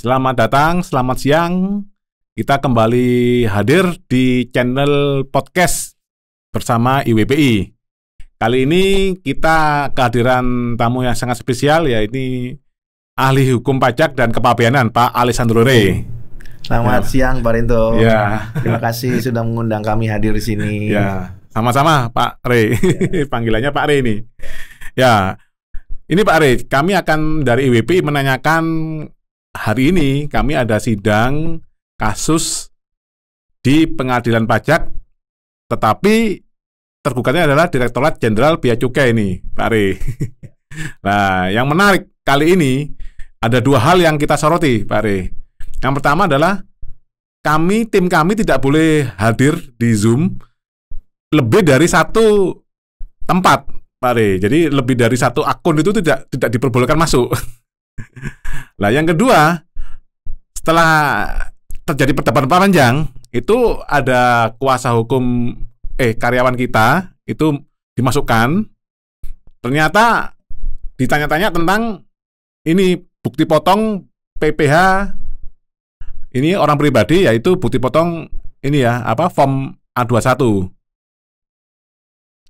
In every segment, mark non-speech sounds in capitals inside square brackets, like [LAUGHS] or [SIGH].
Selamat datang, selamat siang. Kita kembali hadir di channel podcast bersama IWPI. Kali ini kita kehadiran tamu yang sangat spesial ya ini ahli hukum pajak dan kepabeanan Pak Alessandro Re. Selamat ya. siang Pak Rinto. Ya. Terima kasih sudah mengundang kami hadir di sini. Ya, sama-sama Pak Re. Ya. [LAUGHS] Panggilannya Pak Re ini. Ya. Ini Pak Re, kami akan dari IWP menanyakan hari ini kami ada sidang kasus di pengadilan pajak, tetapi terbukanya adalah Direktorat Jenderal Bea Cukai ini, Pak Re. [LAUGHS] nah, yang menarik kali ini ada dua hal yang kita soroti, Pak Re. Yang pertama adalah kami, tim kami tidak boleh hadir di Zoom lebih dari satu tempat, Pak Re. Jadi lebih dari satu akun itu tidak tidak diperbolehkan masuk. [LAUGHS] Lah yang kedua, setelah terjadi perdebatan panjang, itu ada kuasa hukum eh karyawan kita itu dimasukkan. Ternyata ditanya-tanya tentang ini bukti potong PPH ini orang pribadi yaitu bukti potong ini ya apa form A21.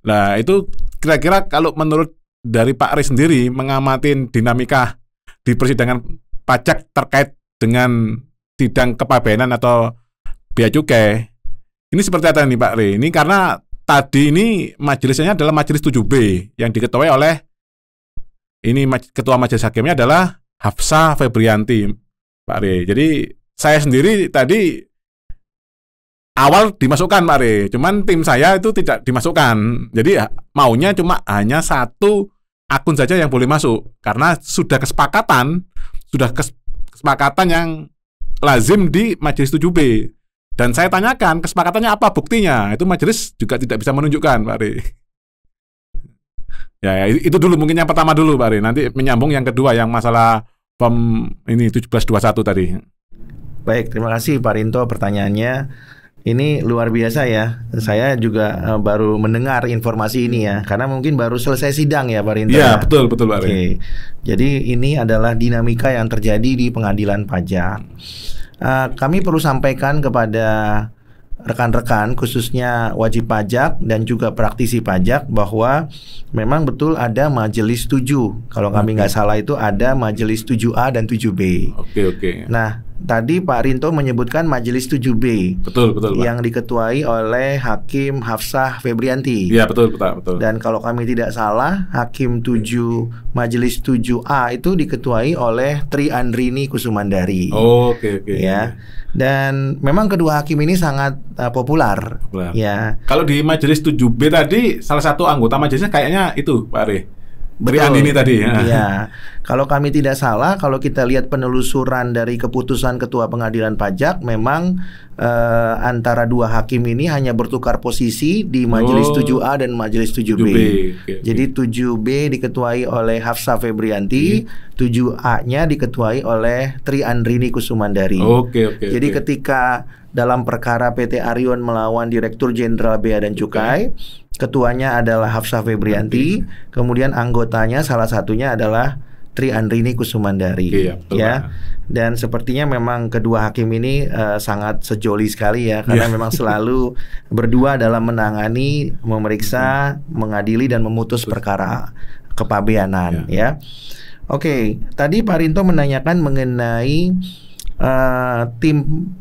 Nah, itu kira-kira kalau menurut dari Pak Ari sendiri mengamatin dinamika di persidangan pajak terkait dengan sidang kepabeanan atau biaya cukai. Ini seperti apa nih Pak Re? Ini karena tadi ini majelisnya adalah majelis 7B yang diketuai oleh ini ketua majelis hakimnya adalah Hafsa Febrianti Pak Re. Jadi saya sendiri tadi awal dimasukkan Pak Re, cuman tim saya itu tidak dimasukkan. Jadi maunya cuma hanya satu akun saja yang boleh masuk karena sudah kesepakatan sudah kesepakatan yang lazim di majelis 7B dan saya tanyakan kesepakatannya apa buktinya itu majelis juga tidak bisa menunjukkan Pak Ari ya, ya itu dulu mungkin yang pertama dulu Pak Ari nanti menyambung yang kedua yang masalah pem ini 1721 tadi baik terima kasih Pak Rinto pertanyaannya ini luar biasa ya. Saya juga eh, baru mendengar informasi ini ya, karena mungkin baru selesai sidang ya, Pak Rinto. Iya, betul betul Pak Rinto. Jadi ini adalah dinamika yang terjadi di Pengadilan Pajak. Eh, kami perlu sampaikan kepada rekan-rekan khususnya wajib pajak dan juga praktisi pajak bahwa memang betul ada majelis 7. Kalau kami nggak salah itu ada majelis 7A dan 7B. Oke okay, oke. Okay. Nah, Tadi Pak Rinto menyebutkan Majelis 7B. Betul, betul. Pak. Yang diketuai oleh Hakim Hafsah Febrianti. Iya, betul, betul, betul. Dan kalau kami tidak salah, Hakim 7 Majelis 7A itu diketuai oleh Tri Andrini Kusumandari. Oh, oke, okay, oke. Okay. Ya. Dan memang kedua hakim ini sangat uh, eh, populer. populer. Ya. Kalau di Majelis 7B tadi salah satu anggota majelisnya kayaknya itu, Pak Re. Betul. Tri Andini tadi ya. Iya. Kalau kami tidak salah, kalau kita lihat penelusuran dari keputusan Ketua Pengadilan Pajak, memang eh, antara dua hakim ini hanya bertukar posisi di Majelis oh. 7A dan Majelis 7B. 7B. Jadi okay. 7B diketuai oleh Hafsa Febrianti, okay. Iya. 7A-nya diketuai oleh Tri Andrini Kusumandari. Oke, okay, oke. Okay, Jadi okay. ketika dalam perkara PT Arion melawan Direktur Jenderal Bea dan Cukai, okay Ketuanya adalah Hafsah Febrianti, kemudian anggotanya salah satunya adalah Tri Andrini Kusumandari. Iya, ya. betul ya. Dan sepertinya memang kedua hakim ini uh, sangat sejoli sekali ya iya. karena yeah. memang selalu [LAUGHS] berdua dalam menangani, memeriksa, mm-hmm. mengadili dan memutus perkara kepabeanan yeah. ya. Oke, okay. tadi Pak Rinto menanyakan mengenai uh, tim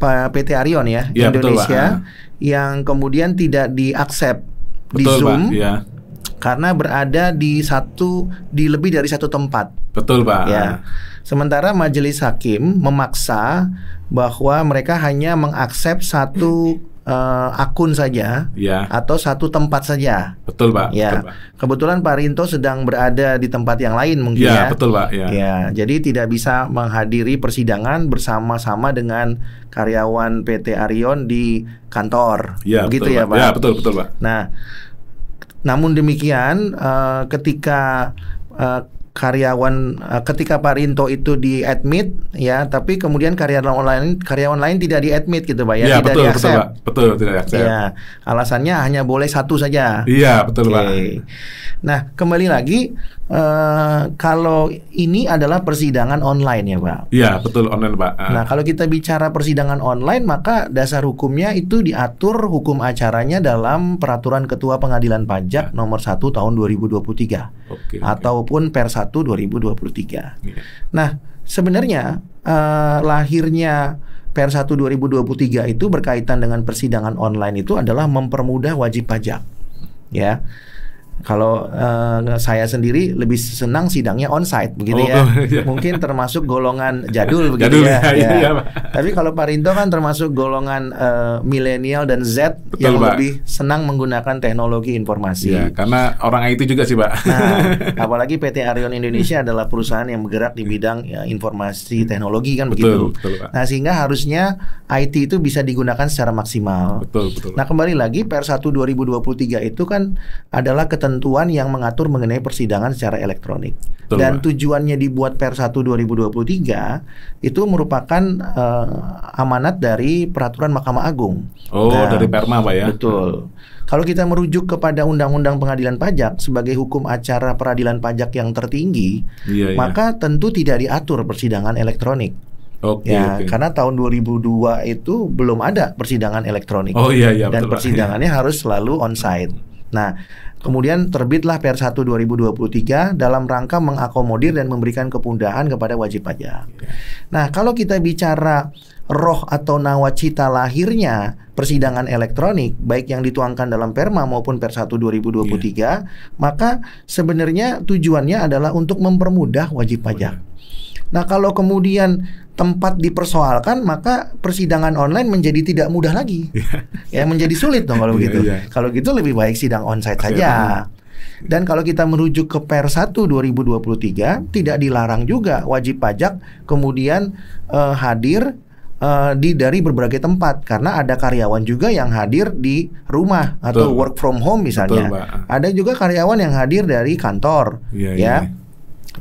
PT Arion ya, yeah, iya, Indonesia betul, yang kemudian tidak diaksep Betul, di Zoom. Pak. Ya. Karena berada di satu di lebih dari satu tempat. Betul, Pak. Ya. Sementara majelis hakim memaksa bahwa mereka hanya mengakses satu uh, akun saja ya. atau satu tempat saja. Betul pak. Ya. Betul, pak. Kebetulan Pak Rinto sedang berada di tempat yang lain mungkin ya. ya. Betul pak. Ya. ya. Jadi tidak bisa menghadiri persidangan bersama-sama dengan karyawan PT Arion di kantor. Ya, Begitu betul, ya pak. Ya betul betul pak. Nah, namun demikian uh, ketika uh, karyawan eh, ketika Pak Rinto itu di admit ya tapi kemudian karyawan lain karyawan lain tidak di admit gitu Pak ya, ya tidak betul, di accept. Betul, Pak. betul tidak accept. Ya, alasannya hanya boleh satu saja. Iya, betul okay. Pak. Nah, kembali lagi Uh, kalau ini adalah persidangan online ya Pak. Iya betul online Pak. Uh. Nah kalau kita bicara persidangan online maka dasar hukumnya itu diatur hukum acaranya dalam peraturan Ketua Pengadilan Pajak uh. nomor 1 tahun 2023 okay, ataupun okay. Per 1 2023. Yeah. Nah sebenarnya uh, lahirnya Per 1 2023 itu berkaitan dengan persidangan online itu adalah mempermudah wajib pajak ya kalau uh, saya sendiri lebih senang sidangnya onsite begitu oh, ya. [LAUGHS] Iya. Mungkin termasuk golongan jadul begitu jadul, ya. Iya, iya. Ya. Iya, Tapi kalau Pak Rinto kan termasuk golongan uh, milenial dan Z Betul, yang Pak. lebih senang menggunakan teknologi informasi. Ya, karena orang itu juga sih, Pak. Nah, [LAUGHS] apalagi PT Arion Indonesia adalah perusahaan yang bergerak di bidang ya, informasi teknologi kan begitu. Betul, Pak. Nah, sehingga harusnya IT itu bisa digunakan secara maksimal. Betul, betul. Pak. Nah, kembali lagi PR 1 2023 itu kan adalah ket ketentuan yang mengatur mengenai persidangan secara elektronik. Betul, Dan tujuannya dibuat Per 1 2023 itu merupakan uh, amanat dari peraturan Mahkamah Agung. Oh, nah, dari Perma, Pak ya. Betul. Kalau kita merujuk kepada Undang-Undang Pengadilan Pajak sebagai hukum acara peradilan pajak yang tertinggi, iya, iya. maka iya. tentu tidak diatur persidangan elektronik. Okay, ya, okay. karena tahun 2002 itu belum ada persidangan elektronik. Oh iya iya. Dan betul, persidangannya iya. harus selalu on site. Nah, kemudian terbitlah PR 1 2023 dalam rangka mengakomodir dan memberikan kepundahan kepada wajib pajak. Nah, kalau kita bicara roh atau nawacita lahirnya persidangan elektronik baik yang dituangkan dalam Perma maupun Per 1 2023 yeah. maka sebenarnya tujuannya adalah untuk mempermudah wajib pajak. Iya. Nah, kalau kemudian tempat dipersoalkan maka persidangan online menjadi tidak mudah lagi. Yeah. ya menjadi sulit dong kalau begitu. Iya, yeah, yeah. Kalau gitu lebih baik sidang onsite saja. Dan kalau kita merujuk ke Per 1 2023 tidak dilarang juga wajib pajak kemudian uh, hadir uh, di dari berbagai tempat karena ada karyawan juga yang hadir di rumah atau Betul. work from home misalnya. Betul, ada juga karyawan yang hadir dari kantor iya, iya, ya. yeah.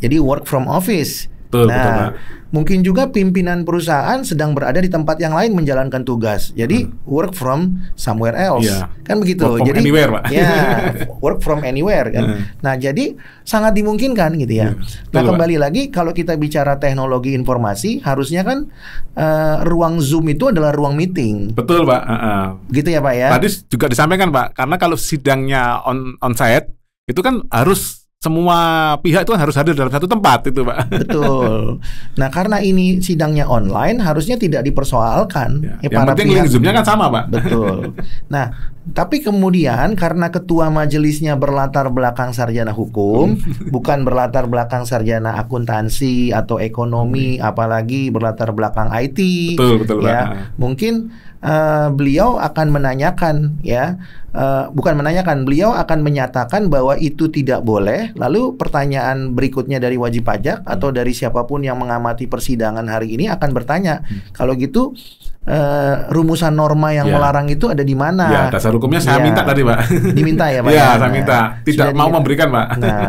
Jadi work from office. Betul, nah, betul, Mungkin juga pimpinan perusahaan sedang berada di tempat yang lain menjalankan tugas. Jadi hmm. work from somewhere else. Yeah. Kan begitu. Work from jadi anywhere, Pak. Ya, [LAUGHS] work from anywhere kan. Hmm. Nah, jadi sangat dimungkinkan gitu ya. Yeah. nah, kembali lagi kalau kita bicara teknologi informasi, harusnya kan uh, ruang Zoom itu adalah ruang meeting. Betul, Pak. Uh -uh. Gitu ya, Pak ya. Tadi juga disampaikan, Pak, karena kalau sidangnya on on site itu kan harus semua pihak itu harus hadir dalam satu tempat itu pak. Betul. Nah karena ini sidangnya online harusnya tidak dipersoalkan. Ya, ya, yang penting link zoomnya kan sama pak. Betul. Nah tapi kemudian karena ketua majelisnya berlatar belakang sarjana hukum, hmm. bukan berlatar belakang sarjana akuntansi atau ekonomi, hmm. apalagi berlatar belakang IT. Betul betul. Ya pak. mungkin Eh, beliau akan menanyakan ya uh, bukan menanyakan beliau akan menyatakan bahwa itu tidak boleh lalu pertanyaan berikutnya dari wajib pajak atau hmm. dari siapapun yang mengamati persidangan hari ini akan bertanya hmm. kalau gitu Uh, rumusan norma yang yeah. melarang itu ada di mana? Ya, dasar hukumnya saya yeah. minta tadi, Pak. Diminta ya, Pak. Iya, ya, yeah, saya minta. Tidak Sudah mau di... memberikan, Pak. Nah,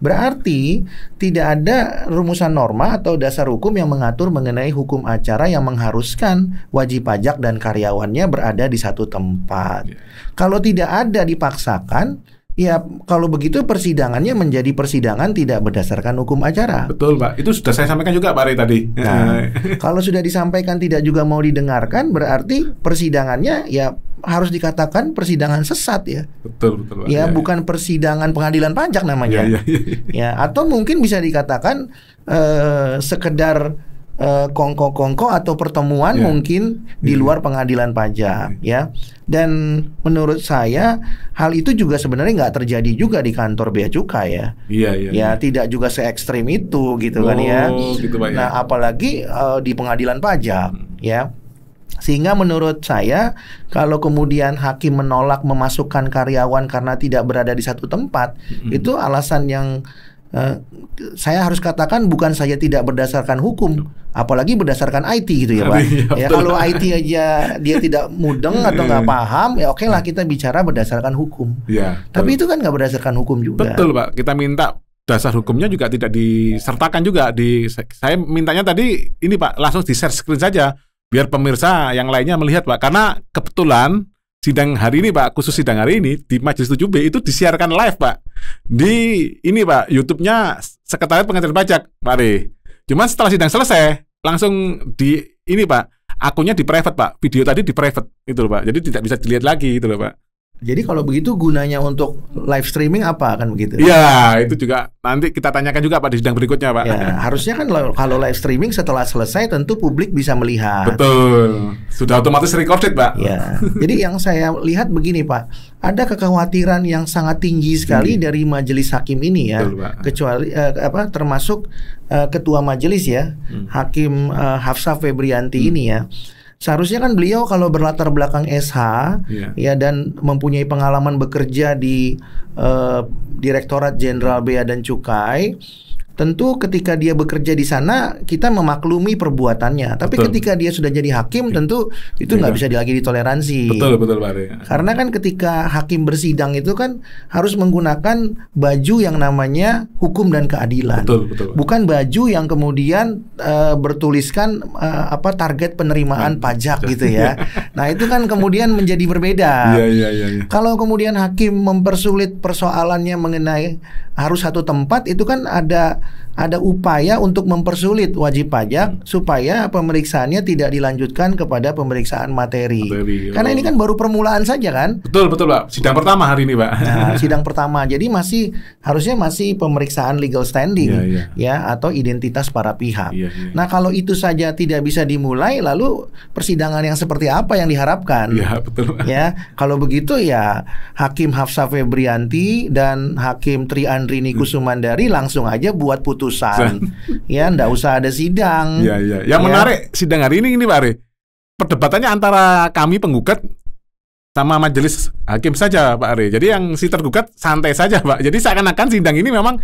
berarti tidak ada rumusan norma atau dasar hukum yang mengatur mengenai hukum acara yang mengharuskan wajib pajak dan karyawannya berada di satu tempat. Yeah. Kalau tidak ada dipaksakan, Ya kalau begitu persidangannya menjadi persidangan tidak berdasarkan hukum acara. Betul Pak, itu sudah saya sampaikan juga Pak tadi. Nah, iya. kalau sudah disampaikan tidak juga mau didengarkan, berarti persidangannya ya harus dikatakan persidangan sesat ya. Betul betul Pak. Ya, ya bukan ya. persidangan pengadilan pajak namanya. Ya, ya, ya. ya atau mungkin bisa dikatakan eh, sekedar kongko eh, kongko-kongko atau pertemuan yeah. mungkin yeah. di hmm. luar pengadilan pajak yeah. Hmm. ya. Dan menurut saya hal itu juga sebenarnya nggak terjadi juga di kantor bea cukai ya. Iya yeah, ya Yeah, tidak juga se ekstrim itu gitu oh, kan ya. Oh, gitu ya. Nah apalagi uh, di pengadilan pajak hmm. ya. Sehingga menurut saya kalau kemudian hakim menolak memasukkan karyawan karena tidak berada di satu tempat -hmm. itu alasan yang Eh, saya harus katakan bukan saja tidak berdasarkan hukum, apalagi berdasarkan IT gitu ya, Pak. [LAUGHS] Iya, ya, kalau IT aja dia tidak mudeng atau nggak hmm. paham, ya oke lah kita bicara berdasarkan hukum. Ya, Tapi itu kan nggak berdasarkan hukum juga. Betul, Pak. Kita minta dasar hukumnya juga tidak disertakan juga di saya mintanya tadi ini Pak langsung di share screen saja biar pemirsa yang lainnya melihat Pak karena kebetulan sidang hari ini Pak khusus sidang hari ini di Majelis 7B itu disiarkan live Pak di ini Pak, YouTube-nya Sekretariat Pengajar Pajak, Pak Re. Cuman setelah sidang selesai, langsung di ini Pak, akunnya di private Pak. Video tadi di private itu loh Pak. Jadi tidak bisa dilihat lagi itu loh Pak. Jadi kalau begitu gunanya untuk live streaming apa kan begitu? Iya, itu juga nanti kita tanyakan juga Pak di sidang berikutnya Pak. Ya, [LAUGHS] harusnya kan kalau live streaming setelah selesai tentu publik bisa melihat. Betul, sudah otomatis recorded Pak. Ya, [LAUGHS] jadi yang saya lihat begini Pak, ada kekhawatiran yang sangat tinggi sekali tinggi. dari majelis hakim ini ya, Betul, Pak. kecuali eh, apa termasuk eh, ketua majelis ya, hmm. Hakim eh, Hafsa Febrianti hmm. ini ya Seharusnya kan beliau kalau berlatar belakang SH yeah. ya dan mempunyai pengalaman bekerja di uh, Direktorat Jenderal Bea dan Cukai, Tentu ketika dia bekerja di sana kita memaklumi perbuatannya. Tapi ketika dia sudah jadi hakim iya. tentu itu nggak iya. bisa lagi ditoleransi. Betul betul Pak Karena kan ketika hakim bersidang itu kan harus menggunakan baju yang namanya hukum dan keadilan. Betul betul. Bukan baju yang kemudian uh, bertuliskan uh, apa target penerimaan hmm. pajak [LAUGHS] gitu ya. nah, itu kan kemudian menjadi berbeda. Iya iya iya. Ya. Kalau kemudian hakim mempersulit persoalannya mengenai harus satu tempat itu kan ada uh, ada upaya untuk mempersulit wajib pajak hmm. supaya pemeriksaannya tidak dilanjutkan kepada pemeriksaan materi. materi Karena ini oh. kan baru permulaan saja kan? Betul betul pak. Sidang pertama hari ini pak. Nah, [LAUGHS] sidang pertama. Jadi masih harusnya masih pemeriksaan legal standing yeah, yeah. ya atau identitas para pihak. Yeah, yeah. Nah kalau itu saja tidak bisa dimulai, lalu persidangan yang seperti apa yang diharapkan? Ya yeah, betul. Pak. Ya kalau begitu ya Hakim Hafsa Febrianti dan Hakim Tri Andrini Kusumandari langsung aja buat putus putusan. ya, ndak usah ada sidang. Iya, iya. Yang ya. menarik sidang hari ini ini Pak Ari. Perdebatannya antara kami penggugat sama majelis hakim saja Pak Ari. Jadi yang si tergugat santai saja Pak. Jadi seakan-akan sidang ini memang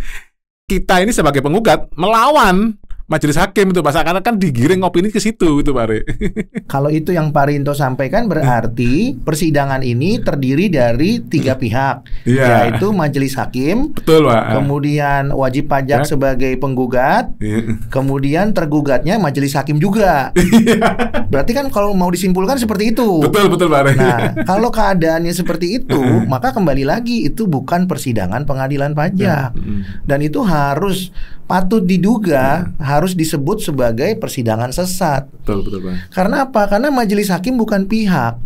kita ini sebagai penggugat melawan majelis hakim itu bahasa karena kan digiring opini ke situ itu Pak Re. [LAUGHS] Kalau itu yang Pak Rinto sampaikan berarti persidangan ini terdiri dari tiga pihak yeah. yaitu majelis hakim, betul Pak. Kemudian wajib pajak yeah. sebagai penggugat, yeah. kemudian tergugatnya majelis hakim juga. [LAUGHS] Iya. berarti kan kalau mau disimpulkan seperti itu. Betul betul Pak Re. Nah, kalau keadaannya seperti itu, [LAUGHS] maka kembali lagi itu bukan persidangan pengadilan pajak. Iya. Dan itu harus patut diduga iya. harus harus disebut sebagai persidangan sesat. Betul betul bang. Karena apa? Karena majelis hakim bukan pihak.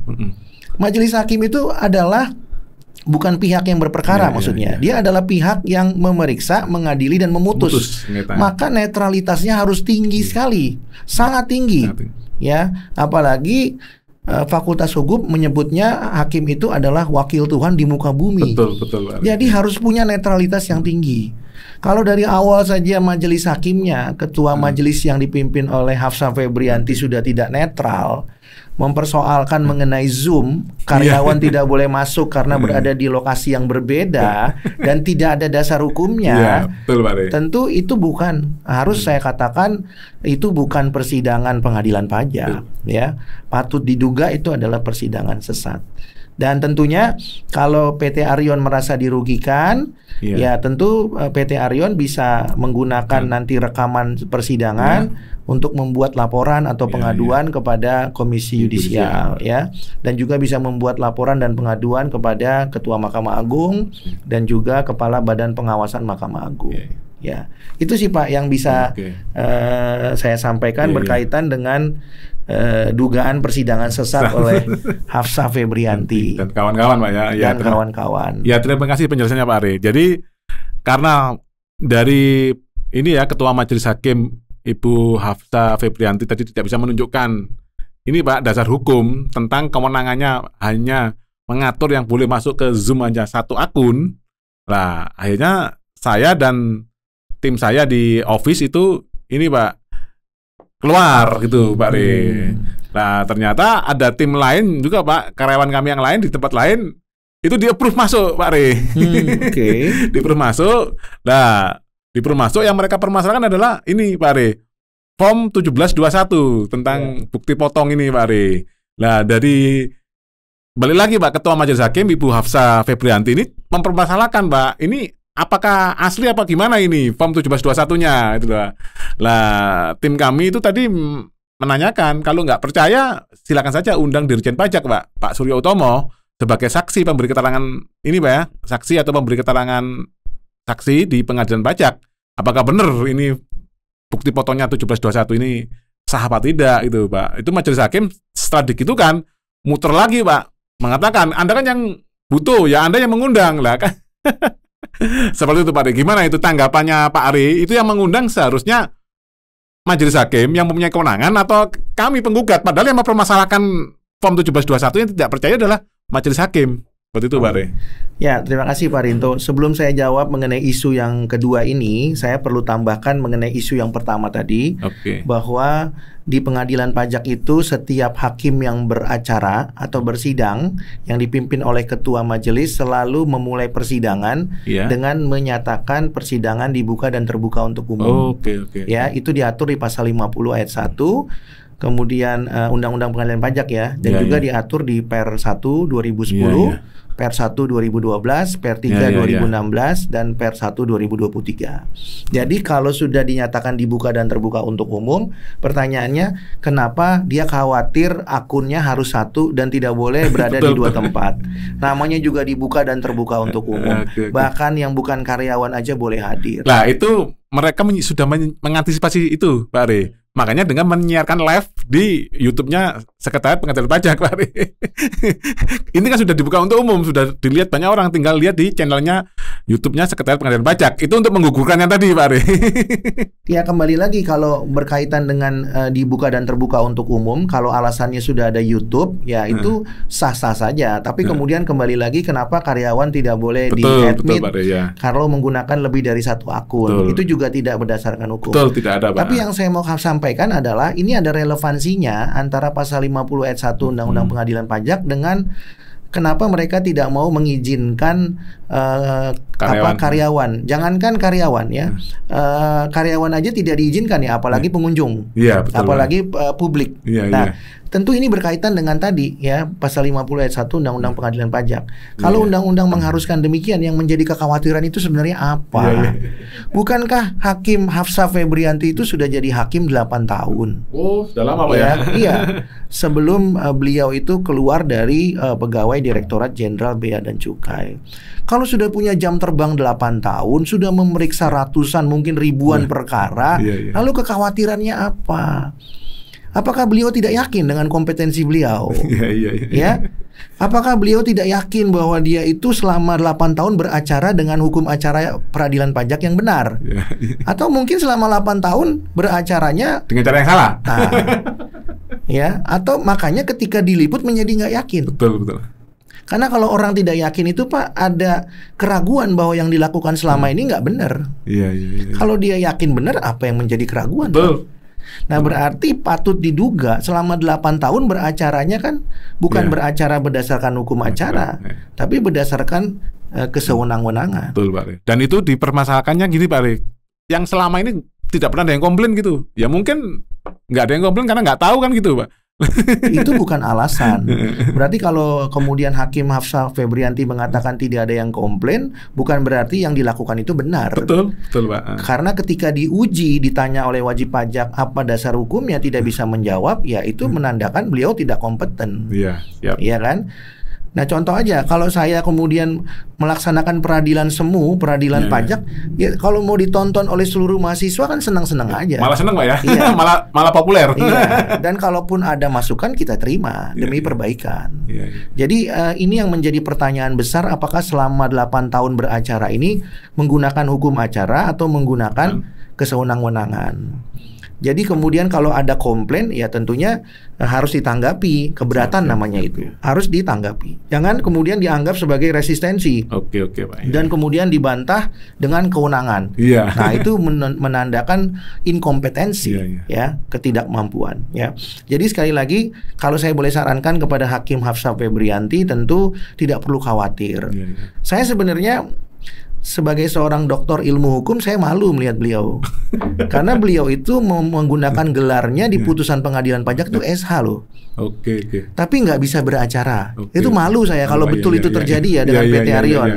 Majelis hakim itu adalah bukan pihak yang berperkara ya, maksudnya. Ya, ya. Dia adalah pihak yang memeriksa, mengadili dan memutus. Maka netralitasnya harus tinggi iya. sekali, sangat tinggi. Ya, apalagi eh, Fakultas Hukum menyebutnya hakim itu adalah wakil Tuhan di muka bumi. Betul, betul. Jadi harus punya netralitas yang tinggi. Kalau dari awal saja majelis hakimnya, ketua hmm. majelis yang dipimpin oleh Hafsa Febrianti hmm. sudah tidak netral, mempersoalkan hmm. mengenai Zoom, iya. karyawan [LAUGHS] tidak boleh masuk karena hmm. berada di lokasi yang berbeda [LAUGHS] dan tidak ada dasar hukumnya. Yeah, betul, tentu itu bukan harus hmm. saya katakan itu bukan persidangan pengadilan pajak, betul. ya. Patut diduga itu adalah persidangan sesat. Dan tentunya kalau PT Arion merasa dirugikan, yeah. ya tentu eh, PT Arion bisa menggunakan yeah. nanti rekaman persidangan yeah. untuk membuat laporan atau iya, pengaduan yeah, yeah. kepada Komisi Yudisial, ya. Dan juga bisa membuat laporan dan pengaduan kepada Ketua Mahkamah Agung yeah. dan juga Kepala Badan Pengawasan Mahkamah Agung. Yeah. Iya. Ya, itu sih Pak yang bisa okay. uh, eh, saya sampaikan yeah, iya. berkaitan yeah. dengan eh, dugaan persidangan sesat oleh Hafsa Febrianti [LAUGHS] dan kawan-kawan Pak ya. Dan iya, kawan-kawan. Ya, terima kasih penjelasannya Pak Ari. Jadi karena dari ini ya Ketua Majelis Hakim Ibu Hafsa Febrianti tadi tidak bisa menunjukkan ini Pak dasar hukum tentang kewenangannya hanya mengatur yang boleh masuk ke Zoom aja satu akun. lah akhirnya saya dan tim saya di office itu ini Pak keluar gitu Pak Re. Hmm. Nah ternyata ada tim lain juga Pak karyawan kami yang lain di tempat lain itu di approve masuk Pak Re. Hmm, Oke. Okay. [LAUGHS] di approve masuk. Nah di approve masuk yang mereka permasalahkan adalah ini Pak Re. Form 1721 tentang yeah. bukti potong ini Pak Re. Nah dari balik lagi Pak Ketua Majelis Hakim Ibu Hafsa Febrianti ini mempermasalahkan Pak ini apakah asli apa gimana ini form 1721-nya itu lah. Lah tim kami itu tadi menanyakan kalau nggak percaya silakan saja undang Dirjen Pajak Pak Pak Suryo Utomo sebagai saksi pemberi keterangan ini Pak ya, saksi atau pemberi keterangan saksi di pengadilan pajak. Apakah benar ini bukti fotonya 1721 ini sah apa tidak Itu, Pak. Itu majelis hakim setelah kan muter lagi Pak mengatakan Anda kan yang butuh ya Anda yang mengundang lah kan [LAUGHS] [LAUGHS] Seperti itu Pak Ari. Gimana itu tanggapannya Pak Ari? Itu yang mengundang seharusnya majelis hakim yang mempunyai kewenangan atau kami penggugat. Padahal yang mempermasalahkan form 1721 yang tidak percaya adalah majelis hakim. Seperti itu, Re. Ya, terima kasih Pak Rinto. Sebelum saya jawab mengenai isu yang kedua ini, saya perlu tambahkan mengenai isu yang pertama tadi, okay. bahwa di pengadilan pajak itu setiap hakim yang beracara atau bersidang yang dipimpin oleh ketua majelis selalu memulai persidangan yeah. dengan menyatakan persidangan dibuka dan terbuka untuk umum. Oke, oh, oke. Okay, Ya, itu diatur di pasal 50 ayat 1 kemudian uh, Undang-Undang Pengadilan Pajak ya, dan yeah, juga yeah. diatur di Per 1 2010, yeah, yeah. Per 1 2012, Per 3 ya, ya, 2016 ya. dan Per 1 2023. Jadi kalau sudah dinyatakan dibuka dan terbuka untuk umum, pertanyaannya kenapa dia khawatir akunnya harus satu dan tidak boleh [LAUGHS] berada di dua tempat. Namanya juga dibuka dan terbuka untuk [LAUGHS] umum. Bahkan yang bukan karyawan aja boleh hadir. Nah, itu mereka men sudah men mengantisipasi itu, Pak Re Makanya dengan menyiarkan live di YouTube-nya Sekretariat Pengajar Pajak, Pak. [LAUGHS] ini kan sudah dibuka untuk umum, sudah dilihat banyak orang, tinggal lihat di channelnya YouTube-nya Sekretariat Pengajar Pajak. Itu untuk menggugurkan yang tadi, Pak. [LAUGHS] ya, kembali lagi kalau berkaitan dengan uh, dibuka dan terbuka untuk umum, kalau alasannya sudah ada YouTube, ya hmm. itu sah-sah saja. Tapi hmm. kemudian kembali lagi kenapa karyawan tidak boleh betul, di-admit ya. kalau menggunakan lebih dari satu akun. Betul. Itu juga tidak berdasarkan hukum. Betul, tidak ada, Pak. Tapi yang saya mau sampai sampaikan adalah ini ada relevansinya antara pasal 50 ayat 1 hmm. Undang-Undang hmm. Pengadilan Pajak dengan kenapa mereka tidak mau mengizinkan uh, karyawan. apa karyawan jangankan karyawan ya Yes. Hmm. uh, karyawan aja tidak diizinkan ya apalagi hmm. pengunjung yeah, betul apalagi uh, publik Yeah, nah yeah. Tentu ini berkaitan dengan tadi ya pasal 50 ayat 1 Undang-Undang hmm. Pengadilan Pajak. Iya. Kalau undang undang-undang mengharuskan demikian yang menjadi kekhawatiran itu sebenarnya apa? Yeah, yeah. Bukankah Hakim Hafsa Febrianti itu sudah jadi hakim 8 tahun? Oh, sudah lama Pak iya, ya. ya. [LAUGHS] iya. Sebelum uh, beliau itu keluar dari uh, pegawai Direktorat Jenderal Bea dan Cukai. Kalau sudah punya jam terbang 8 tahun, sudah memeriksa ratusan mungkin ribuan yeah. perkara, yeah, yeah. lalu kekhawatirannya apa? Apakah beliau tidak yakin dengan kompetensi beliau? [LAUGHS] Iya, iya, iya. Ya? Apakah beliau tidak yakin bahwa dia itu selama 8 tahun beracara dengan hukum acara peradilan pajak yang benar? Iya, iya. Atau mungkin selama 8 tahun beracaranya dengan cara yang salah? Nah, [LAUGHS] ya, atau makanya ketika diliput menjadi nggak yakin. Betul, betul. Karena kalau orang tidak yakin itu Pak ada keraguan bahwa yang dilakukan selama hmm. ini nggak benar. Iya, iya, iya. Kalau dia yakin benar, apa yang menjadi keraguan? Betul. Pak? Nah berarti patut diduga selama 8 tahun beracaranya kan bukan yeah. beracara berdasarkan hukum acara, yeah. tapi berdasarkan uh, kesewenang-wenangan. Betul Pak Rik. Dan itu dipermasalahkannya gini Pak Rik. yang selama ini tidak pernah ada yang komplain gitu. Ya mungkin nggak ada yang komplain karena nggak tahu kan gitu Pak itu bukan alasan. [LAUGHS] Berarti kalau kemudian Hakim Hafsa Febrianti mengatakan tidak ada yang komplain, bukan berarti yang dilakukan itu benar. Betul, betul Pak. Karena ketika diuji ditanya oleh wajib pajak apa dasar hukumnya tidak bisa menjawab, ya itu hmm. menandakan beliau tidak kompeten. Iya, yeah, Iya kan? Nah, contoh aja kalau saya kemudian melaksanakan peradilan semu, peradilan yeah. Iya. pajak, ya kalau mau ditonton oleh seluruh mahasiswa kan senang-senang iya. aja. Malah senang Pak ya. Iya. [LAUGHS] malah malah populer. Iya. [LAUGHS] Dan kalaupun ada masukan kita terima iya, demi perbaikan. Yeah, yeah. Jadi uh, ini yang menjadi pertanyaan besar apakah selama 8 tahun beracara ini menggunakan hukum acara atau menggunakan hmm. kesewenang-wenangan. Jadi kemudian kalau ada komplain ya tentunya eh, harus ditanggapi. Keberatan namanya itu. Harus ditanggapi. Jangan kemudian dianggap sebagai resistensi. Oke, oke, Pak. Ya. Dan kemudian dibantah dengan kewenangan. Iya. Nah, itu menandakan inkompetensi iya, iya. ya, ketidakmampuan ya. Jadi sekali lagi kalau saya boleh sarankan kepada Hakim Hafsa Febrianti tentu tidak perlu khawatir. Iya, iya. Saya sebenarnya sebagai seorang doktor ilmu hukum saya malu melihat beliau [LAUGHS] karena beliau itu menggunakan gelarnya di iya. putusan pengadilan pajak itu SH loh. Oke oke. Tapi nggak bisa beracara. Okay. Itu malu saya oh, kalau iya, betul iya, itu iya, terjadi ya iya, ya dengan PT iya, iya Arion.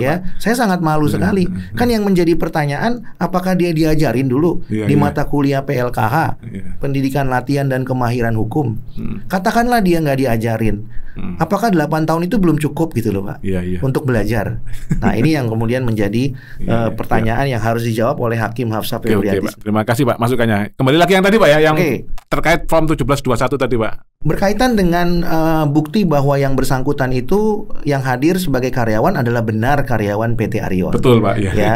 Ya, saya sangat malu sekali. Kan yang menjadi pertanyaan apakah dia diajarin dulu di mata kuliah PLKH, pendidikan latihan dan kemahiran hukum. iya. Katakanlah dia nggak diajarin. Hmm. Apakah 8 tahun itu belum cukup gitu loh, Pak? Yeah, yeah. Untuk belajar. Nah, ini yang kemudian menjadi yeah, iya, uh, iya. pertanyaan yang harus dijawab oleh Hakim Hafsah okay, okay, Pak. Terima kasih, Pak, masukannya. Kembali lagi yang tadi, Pak ya, yang okay. terkait form 1721 tadi, Pak. Berkaitan dengan uh, bukti bahwa yang bersangkutan itu yang hadir sebagai karyawan adalah benar karyawan PT Arion. Betul, Pak, ya. ya.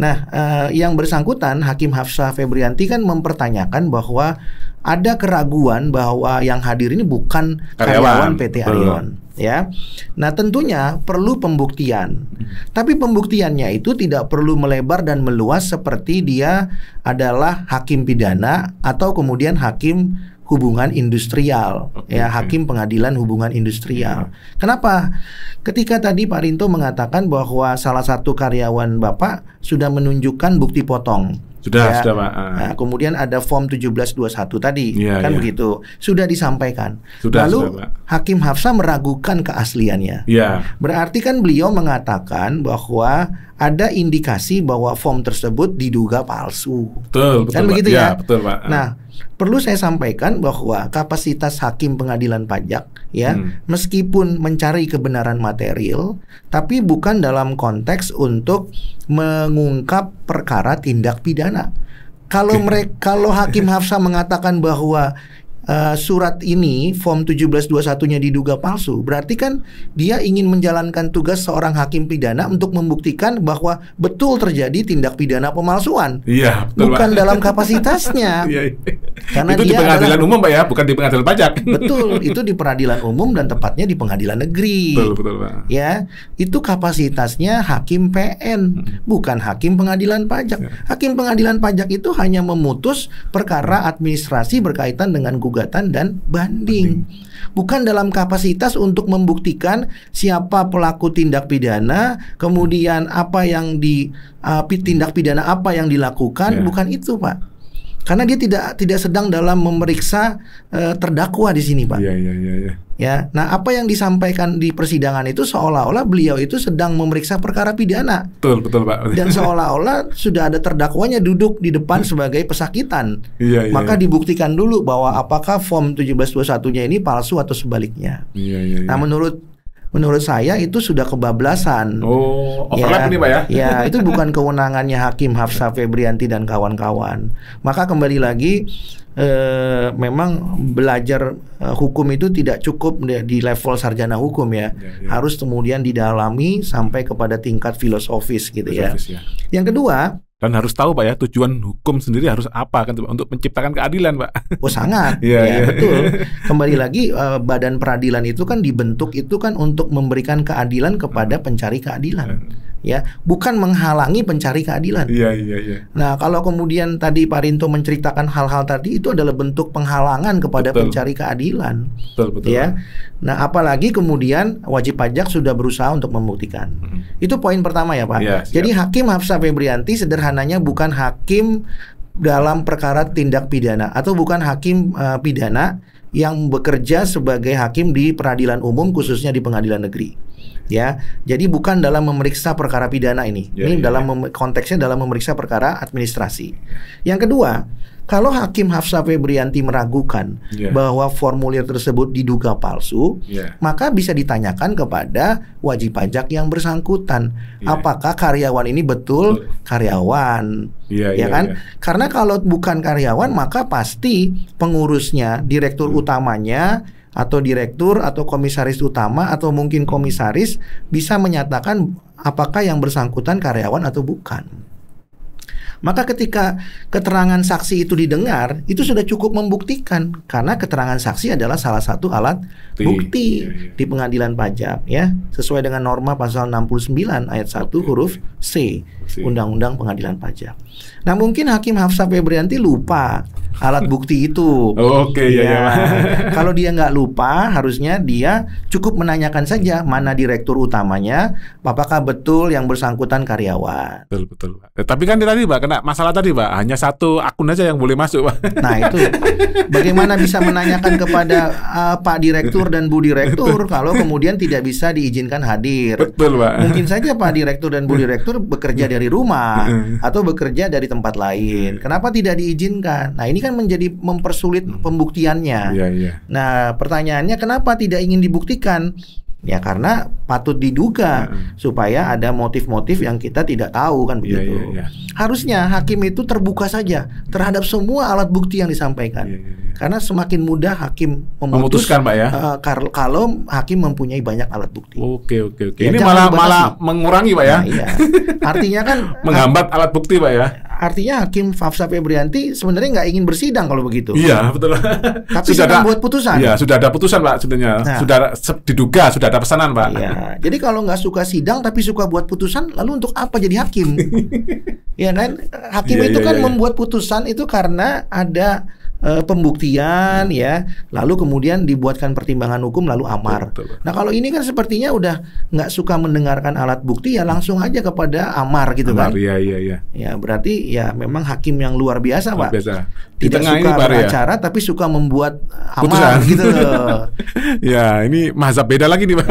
Nah, uh, yang bersangkutan Hakim Hafsah Febrianti kan mempertanyakan bahwa ada keraguan bahwa yang hadir ini bukan karyawan, karyawan PT Arion ya. Nah, tentunya perlu pembuktian. Tapi pembuktiannya itu tidak perlu melebar dan meluas seperti dia adalah hakim pidana atau kemudian hakim hubungan industrial okay. ya hakim pengadilan hubungan industrial. Yeah. Kenapa? Ketika tadi Pak Rinto mengatakan bahwa salah satu karyawan Bapak sudah menunjukkan bukti potong sudah, ya. sudah, Pak. Ah. Nah, kemudian ada form 1721 tadi, ya, kan ya. begitu. Sudah disampaikan. Sudah, Lalu sudah, Pak. Hakim Hafsa meragukan keasliannya. Ya. Berarti kan beliau mengatakan bahwa ada indikasi bahwa form tersebut diduga palsu. Betul, kan betul. Kan begitu ya? ya betul, Pak. Nah, perlu saya sampaikan bahwa kapasitas hakim pengadilan pajak ya hmm. meskipun mencari kebenaran material tapi bukan dalam konteks untuk mengungkap perkara tindak pidana kalau mereka kalau hakim hafsa mengatakan bahwa Eh, surat ini form 1721-nya diduga palsu, berarti kan dia ingin menjalankan tugas seorang hakim pidana untuk membuktikan bahwa betul terjadi tindak pidana pemalsuan. Iya, Bukan Pak. dalam [LAUGHS] kapasitasnya. Iya, iya. Karena itu dia di pengadilan adalah, umum, Pak ya, bukan di pengadilan pajak. [LAUGHS] betul, itu di peradilan umum dan tepatnya di pengadilan negeri. Betul, betul, Pak. Ya, itu kapasitasnya hakim PN, hmm. bukan hakim pengadilan pajak. Ya. Hakim pengadilan pajak itu hanya memutus perkara administrasi berkaitan dengan gugatan dan banding. banding. Bukan dalam kapasitas untuk membuktikan siapa pelaku tindak pidana, kemudian apa yang di uh, tindak pidana apa yang dilakukan, yeah. bukan itu, Pak karena dia tidak tidak sedang dalam memeriksa uh, terdakwa di sini, Pak. Iya, iya, iya. iya. Ya, nah apa yang disampaikan di persidangan itu seolah-olah beliau itu sedang memeriksa perkara pidana. Betul, betul Pak. Dan seolah-olah sudah ada terdakwanya duduk di depan hmm. sebagai pesakitan. Iya, iya. Maka iya. dibuktikan dulu bahwa apakah form 1721-nya ini palsu atau sebaliknya. Iya, iya, iya. Nah, menurut menurut saya itu sudah kebablasan. Oh, ya. overlap ya, ini Pak ya? [LAUGHS] Ya, itu bukan kewenangannya Hakim Hafsa Febrianti dan kawan-kawan. Maka kembali lagi eh, memang belajar eh, hukum itu tidak cukup di, di level sarjana hukum ya. ya, ya. Harus kemudian didalami sampai kepada tingkat filosofis gitu ya. filosofis, ya. ya. Yang kedua, dan harus tahu Pak ya tujuan hukum sendiri harus apa kan untuk menciptakan keadilan Pak. Oh sangat. [LAUGHS] Iya, ya, ya, ya betul. [LAUGHS] Kembali lagi uh, badan peradilan itu kan dibentuk itu kan untuk memberikan keadilan kepada hmm. pencari keadilan. Hmm ya bukan menghalangi pencari keadilan. Iya iya iya. Nah kalau kemudian tadi Pak Rinto menceritakan hal-hal tadi itu adalah bentuk penghalangan kepada betul. pencari keadilan. Betul betul. Ya. Nah apalagi kemudian wajib pajak sudah berusaha untuk membuktikan. Hmm. Itu poin pertama ya Pak. Ya, Jadi hakim Hafsa Febrianti sederhananya bukan hakim dalam perkara tindak pidana atau bukan hakim uh, pidana yang bekerja sebagai hakim di peradilan umum khususnya di pengadilan negeri ya. Jadi bukan dalam memeriksa perkara pidana ini. Ya, ini ya, dalam ya. konteksnya dalam memeriksa perkara administrasi. Ya. Yang kedua, kalau Hakim Hafsa Febrianti meragukan ya. bahwa formulir tersebut diduga palsu, ya. maka bisa ditanyakan kepada wajib pajak yang bersangkutan, ya. apakah karyawan ini betul karyawan, Ya, ya ya kan? Ya. Karena kalau bukan karyawan, maka pasti pengurusnya, direktur hmm. utamanya atau direktur atau komisaris utama atau mungkin komisaris bisa menyatakan apakah yang bersangkutan karyawan atau bukan. Maka ketika keterangan saksi itu didengar, itu sudah cukup membuktikan karena keterangan saksi adalah salah satu alat bukti iya, iya. di pengadilan pajak ya, sesuai dengan norma pasal 69 ayat 1 okay, huruf C Undang-Undang Pengadilan Pajak. Nah, mungkin Hakim Hafsa Febrianti lupa alat bukti itu. [LAUGHS] Oke, okay, iya, iya. ya. Iya, [LAUGHS] Kalau dia nggak lupa, harusnya dia cukup menanyakan saja mana direktur utamanya, apakah betul yang bersangkutan karyawan. Betul, betul. Eh, tapi kan tadi Pak, karena masalah tadi pak hanya satu akun aja yang boleh masuk pak. Nah itu bagaimana bisa menanyakan kepada uh, Pak Direktur dan Bu Direktur kalau kemudian tidak bisa diizinkan hadir. Betul pak. Mungkin saja Pak Direktur dan Bu Direktur bekerja dari rumah iya. atau bekerja dari tempat lain. Kenapa tidak diizinkan? Nah ini kan menjadi mempersulit pembuktiannya. Iya, iya. Nah pertanyaannya kenapa tidak ingin dibuktikan? Ya karena patut diduga hmm. supaya ada motif-motif yang kita tidak tahu kan iya, begitu. Yeah, yeah, yeah. Harusnya hakim itu terbuka saja terhadap semua alat bukti yang disampaikan. Yeah, yeah, yeah. Karena semakin mudah hakim memutus, memutuskan, Pak ya. Uh, kalau hakim mempunyai banyak alat bukti. Oke, oke, oke. Ya, Ini malah malah mengurangi, Pak ya. Nah, iya. Artinya kan [LAUGHS] menghambat eh, alat bukti, Pak ya artinya Hakim Fafsa Febrianti sebenarnya nggak ingin bersidang kalau begitu. Iya betul. Tapi sudah ada buat putusan. Iya sudah ada putusan pak sebenarnya. Nah, sudah diduga sudah ada pesanan pak. Iya. Jadi kalau nggak suka sidang tapi suka buat putusan, lalu untuk apa jadi hakim? [LAUGHS] ya kan hakim iya, itu iya, kan iya. iya. membuat putusan itu karena ada Eh, pembuktian hmm. ya, lalu kemudian dibuatkan pertimbangan hukum lalu amar. Betul. Nah kalau ini kan sepertinya udah nggak suka mendengarkan alat bukti ya langsung aja kepada amar gitu amar, kan? Iya iya iya. Ya berarti ya memang hakim yang luar biasa luar pak. Biasa. Di Tidak suka ini, beracara ya. tapi suka membuat amar Putusan. gitu [LAUGHS] ya ini mazhab beda lagi nih pak.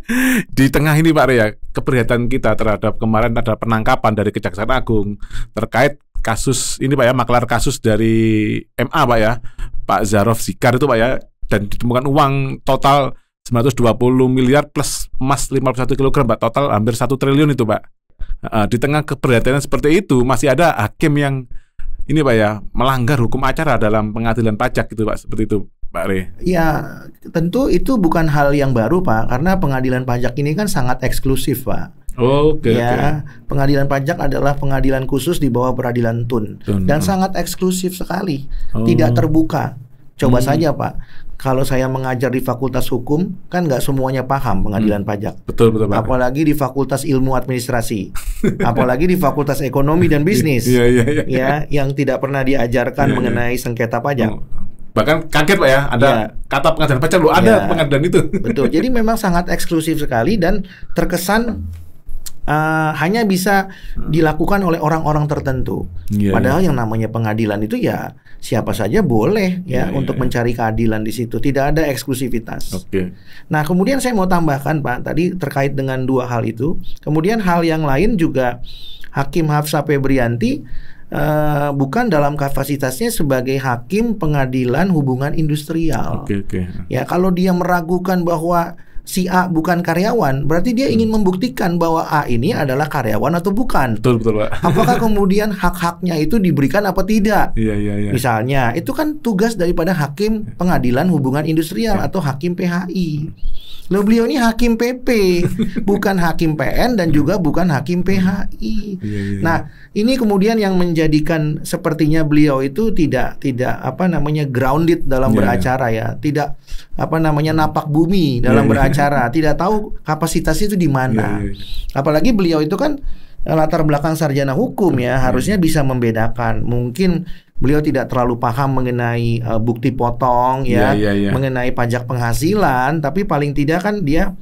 [LAUGHS] Di tengah ini pak Rea ya, keprihatinan kita terhadap kemarin ada penangkapan dari Kejaksaan Agung terkait kasus ini Pak ya, maklar kasus dari MA Pak ya, Pak Zarov Zikar itu Pak ya, dan ditemukan uang total 920 miliar plus emas 51 kg Pak, total hampir satu triliun itu Pak. di tengah keprihatinan seperti itu masih ada hakim yang ini Pak ya, melanggar hukum acara dalam pengadilan pajak gitu Pak, seperti itu Pak Re? Ya, tentu itu bukan hal yang baru Pak, karena pengadilan pajak ini kan sangat eksklusif Pak. Oh, oke okay, ya, okay. pengadilan pajak adalah pengadilan khusus di bawah peradilan tun, tun dan sangat eksklusif sekali, oh. tidak terbuka. Coba hmm. saja Pak, kalau saya mengajar di Fakultas Hukum kan nggak semuanya paham hmm. pengadilan hmm. pajak. Betul betul. Pak. Apalagi di Fakultas Ilmu Administrasi, [LAUGHS] apalagi di Fakultas Ekonomi dan Bisnis, ya, ya, ya. ya yang tidak pernah diajarkan ya, mengenai ya. sengketa pajak. Oh bahkan kaget pak ya ada ya. kata pengadilan pajak lo ada ya. pengadilan itu betul jadi memang sangat eksklusif sekali dan terkesan uh, hanya bisa dilakukan oleh orang-orang tertentu. Yeah, Padahal yeah. yang namanya pengadilan itu ya siapa saja boleh ya yeah, iya, untuk yeah, mencari keadilan di situ. Tidak ada eksklusivitas. Okay. Nah, kemudian saya mau tambahkan Pak tadi terkait dengan dua hal itu. Kemudian hal yang lain juga Hakim Hafsa Febrianti Uh, bukan dalam kapasitasnya sebagai hakim pengadilan hubungan industrial. Okay, okay. Ya kalau dia meragukan bahwa si A bukan karyawan, berarti dia ingin hmm. membuktikan bahwa A ini adalah karyawan atau bukan. Betul betul pak. Apakah [LAUGHS] kemudian hak-haknya itu diberikan apa tidak? Iya iya iya. Misalnya, itu kan tugas daripada hakim ya. pengadilan hubungan industrial ya. atau hakim PHI. Lo beliau ini hakim PP, [LAUGHS] bukan hakim PN dan ya. juga bukan hakim hmm. PHI. Iya, iya, iya. nah, ini kemudian yang menjadikan sepertinya beliau itu tidak tidak apa namanya grounded dalam beracara ya, tidak apa namanya napak bumi dalam beracara acara, [LAUGHS] tidak tahu kapasitas itu di mana. Yeah, iya, iya. Apalagi beliau itu kan eh, latar belakang sarjana hukum ya, harusnya bisa membedakan. Mungkin beliau tidak terlalu paham mengenai uh, bukti potong ya, iya, mengenai pajak penghasilan, tapi paling tidak kan dia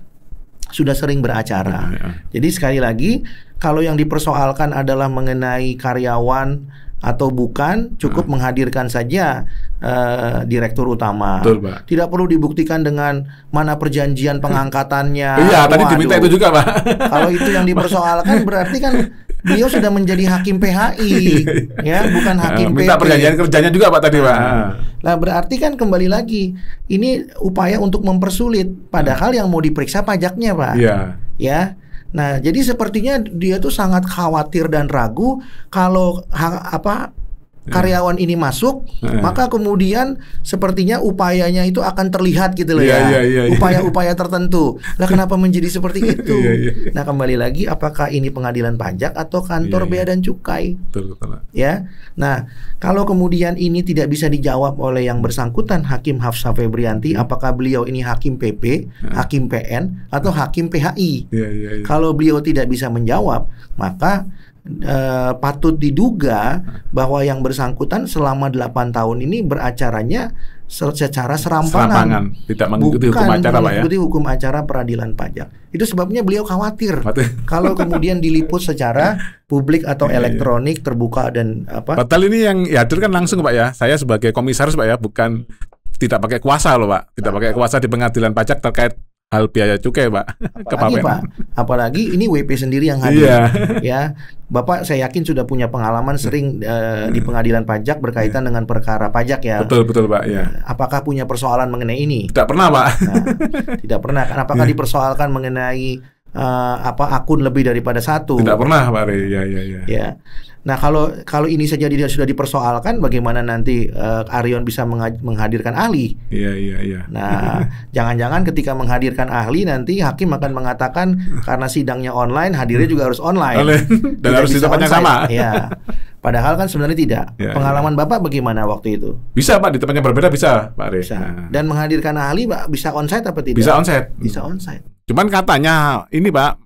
sudah sering beracara. Jadi sekali lagi, kalau yang dipersoalkan adalah mengenai karyawan atau bukan cukup nah. menghadirkan saja uh, direktur utama. Betul, Pak. Tidak perlu dibuktikan dengan mana perjanjian pengangkatannya. [LAUGHS] iya, tadi diminta itu juga, Pak. [LAUGHS] Kalau itu yang dipersoalkan berarti kan beliau sudah menjadi hakim PHI [LAUGHS] ya, bukan ah, hakim nah, Minta PP. perjanjian kerjanya juga, Pak tadi, Pak. Ah. Ah. Nah, berarti kan kembali lagi ini upaya untuk mempersulit padahal hmm. yang mau diperiksa pajaknya, Pak. Iya. Ya. Nah, jadi sepertinya dia tuh sangat khawatir dan ragu kalau apa karyawan ini masuk, maka kemudian sepertinya upayanya itu akan terlihat gitu loh yeah, ya. Iya, iya, iya. Upaya-upaya yeah, yeah, yeah. tertentu. Lah kenapa menjadi seperti [LAUGHS] itu? yeah, yeah, Nah, kembali lagi apakah ini pengadilan pajak atau kantor yeah, yeah. bea dan cukai? Betul, betul. Ya. Nah, kalau kemudian ini tidak bisa dijawab oleh yang bersangkutan Hakim Hafsa Febrianti, apakah beliau ini hakim PP, hakim PN atau hakim PHI? Yeah, yeah, yeah. Kalau beliau tidak bisa menjawab, maka Eh, patut diduga bahwa yang bersangkutan selama 8 tahun ini beracaranya secara serampangan, serampangan. tidak mengikuti hukum acara Pak ya. mengikuti hukum acara peradilan pajak. Itu sebabnya beliau khawatir [LAUGHS] kalau kemudian diliput secara publik atau iya, iya. elektronik terbuka dan apa? Batal ini yang diatur kan langsung Pak ya. Saya sebagai komisaris Pak ya, bukan tidak pakai kuasa loh Pak, tidak pakai kuasa di pengadilan pajak terkait hal biaya cukai pak apalagi pak apalagi ini WP sendiri yang hadir yeah. ya bapak saya yakin sudah punya pengalaman sering uh, di pengadilan pajak berkaitan yeah. dengan perkara pajak ya betul betul pak ya apakah punya persoalan mengenai ini tidak pernah pak nah, tidak pernah kan apakah yeah. dipersoalkan mengenai uh, apa akun lebih daripada satu. Tidak pernah, Pak Ari Ya, ya, ya. ya. Nah, kalau kalau ini saja dia sudah dipersoalkan, bagaimana nanti uh, eh, Arion bisa menghadirkan ahli? Iya, iya, iya. Nah, [LAUGHS] jangan-jangan ketika menghadirkan ahli nanti hakim akan mengatakan karena sidangnya online, hadirnya hmm. juga harus online. [LAUGHS] Dan Tidak harus di yang sama. Iya. [LAUGHS] Padahal kan sebenarnya tidak. Ya, ya. Pengalaman ya. Bapak bagaimana waktu itu? Bisa Pak, di tempat yang berbeda bisa Pak Ari. Bisa. Nah. Dan menghadirkan ahli Pak, bisa onsite apa tidak? Bisa onsite. Bisa onsite. Cuman katanya ini Pak,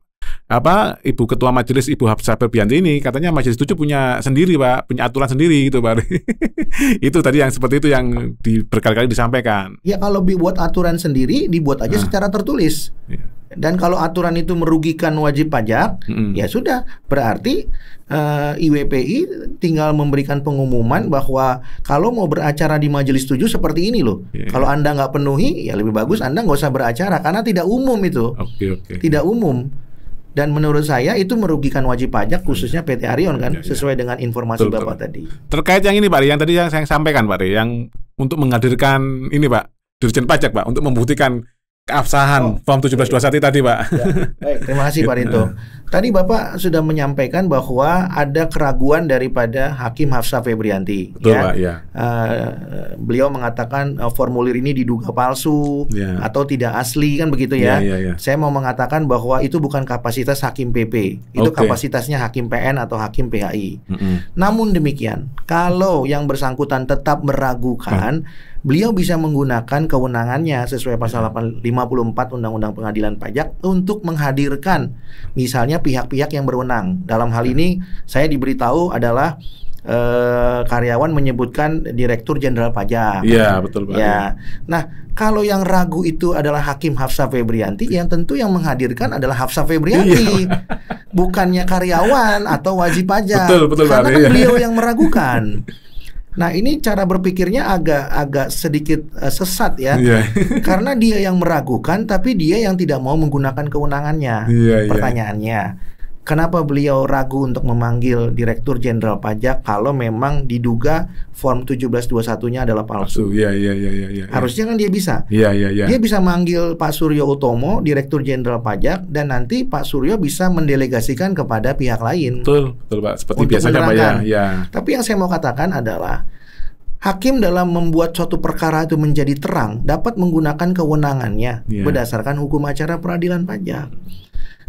apa Ibu Ketua Majelis Ibu Hafsah Berbianti ini katanya Majelis Tujuh punya sendiri Pak, punya aturan sendiri gitu Pak. [LAUGHS] itu tadi yang seperti itu yang berkali-kali disampaikan. Ya kalau dibuat aturan sendiri, dibuat aja nah. secara tertulis. Ya dan kalau aturan itu merugikan wajib pajak, mm. ya sudah berarti uh, eh, IWPI tinggal memberikan pengumuman bahwa kalau mau beracara di majelis tujuh seperti ini loh. Yeah. Iya. Kalau anda nggak penuhi, ya lebih bagus anda nggak usah beracara karena tidak umum itu, okay, okay. tidak umum. Dan menurut saya itu merugikan wajib pajak khususnya PT Arion kan iya, iya. sesuai dengan informasi betul, Bapak tadi. Terkait yang ini Pak, yang tadi yang saya sampaikan Pak, yang untuk menghadirkan ini Pak, Dirjen Pajak Pak, untuk membuktikan keabsahan oh, puluh 1721 tadi Pak. Ya. Baik, terima kasih Pak Rinto. [LAUGHS] Tadi Bapak sudah menyampaikan bahwa ada keraguan daripada Hakim Hafsa Febrianti. Betul, ya. Pak, ya. Uh, beliau mengatakan uh, formulir ini diduga palsu ya. atau tidak asli kan begitu ya. Ya, ya, ya. Saya mau mengatakan bahwa itu bukan kapasitas Hakim PP, itu okay. kapasitasnya Hakim PN atau Hakim PHI. Mm -hmm. Namun demikian, kalau yang bersangkutan tetap meragukan, hmm. beliau bisa menggunakan kewenangannya sesuai pasal 54 iya. 854 Undang-Undang Pengadilan Pajak untuk menghadirkan misalnya adanya pihak-pihak yang berwenang. Dalam hal ini saya diberitahu adalah eh, karyawan menyebutkan direktur jenderal pajak. Iya, betul Pak. Ya. Nah, kalau yang ragu itu adalah Hakim Hafsa Febrianti, yang tentu yang menghadirkan adalah Hafsa Febrianti. Iya. Bukannya karyawan atau wajib pajak. Betul, betul Karena kan iya. beliau yang meragukan. Nah ini cara berpikirnya agak agak sedikit uh, sesat ya, yeah. [LAUGHS] karena dia yang meragukan, tapi dia yang tidak mau menggunakan kewenangannya. Yeah, iya. Pertanyaannya, yeah. Kenapa beliau ragu untuk memanggil Direktur Jenderal Pajak kalau memang diduga form 1721-nya adalah palsu? Iya, ya, ya, ya, Ya, Harusnya kan dia bisa. Ya, ya, ya. Dia bisa manggil Pak Suryo Utomo, Direktur Jenderal Pajak dan nanti Pak Suryo bisa mendelegasikan kepada pihak lain. Betul, betul Pak. Seperti untuk biasanya Pak ya, ya. Tapi yang saya mau katakan adalah Hakim dalam membuat suatu perkara itu menjadi terang dapat menggunakan kewenangannya yeah. berdasarkan hukum acara peradilan pajak.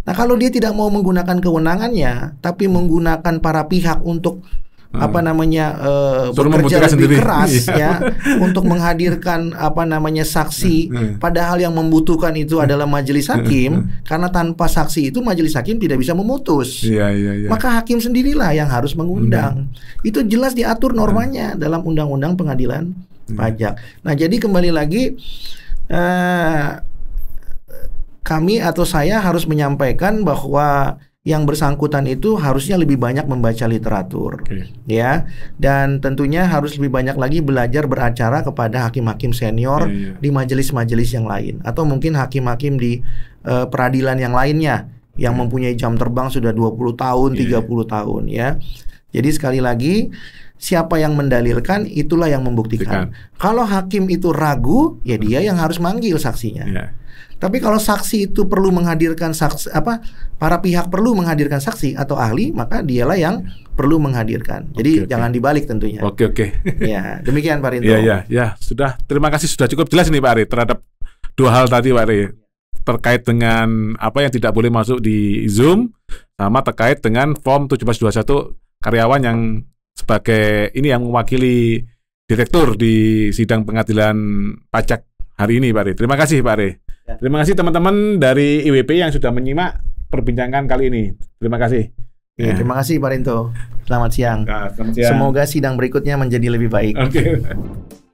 Nah, kalau dia tidak mau menggunakan kewenangannya, tapi menggunakan para pihak untuk hmm. apa namanya uh, bekerja lebih sendiri. keras [LAUGHS] iya. ya untuk menghadirkan apa namanya saksi, hmm, hmm. padahal yang membutuhkan itu hmm. adalah majelis hakim, karena tanpa saksi itu majelis hakim tidak bisa memutus. Ya, ya, ya. Maka hakim sendirilah yang harus mengundang. Hmm. Itu jelas diatur normanya hmm. dalam undang-undang pengadilan pajak. Nah, jadi kembali lagi. Uh, kami atau saya harus menyampaikan bahwa yang bersangkutan itu harusnya lebih banyak membaca literatur, okay. ya, dan tentunya harus lebih banyak lagi belajar beracara kepada hakim-hakim senior yeah, yeah. di majelis-majelis yang lain, atau mungkin hakim-hakim di uh, peradilan yang lainnya yang yeah. mempunyai jam terbang sudah 20 tahun, yeah. Iya. 30 tahun, ya. Jadi sekali lagi siapa yang mendalilkan itulah yang membuktikan. Bukan. Kalau hakim itu ragu, ya dia hmm. yang harus manggil saksinya. Yeah. Tapi kalau saksi itu perlu menghadirkan saksi apa para pihak perlu menghadirkan saksi atau ahli, maka dialah yang perlu menghadirkan. Jadi okay, jangan dibalik tentunya. Oke oke. [LAUGHS] ya, demikian Pak Rinto. Ya ya ya, sudah terima kasih sudah cukup jelas nih Pak Ari terhadap dua hal tadi Pak Ari terkait dengan apa yang tidak boleh masuk di Zoom sama terkait dengan form 1721 karyawan yang sebagai ini yang mewakili direktur di sidang pengadilan pajak hari ini Pak Re. Terima kasih Pak Re. Ya. Terima kasih teman-teman dari IWP yang sudah menyimak perbincangan kali ini. Terima kasih. Ya, ya. Terima kasih Pak Rinto. Selamat siang. Nah, selamat siang. Semoga sidang berikutnya menjadi lebih baik. Oke. Okay. [LAUGHS]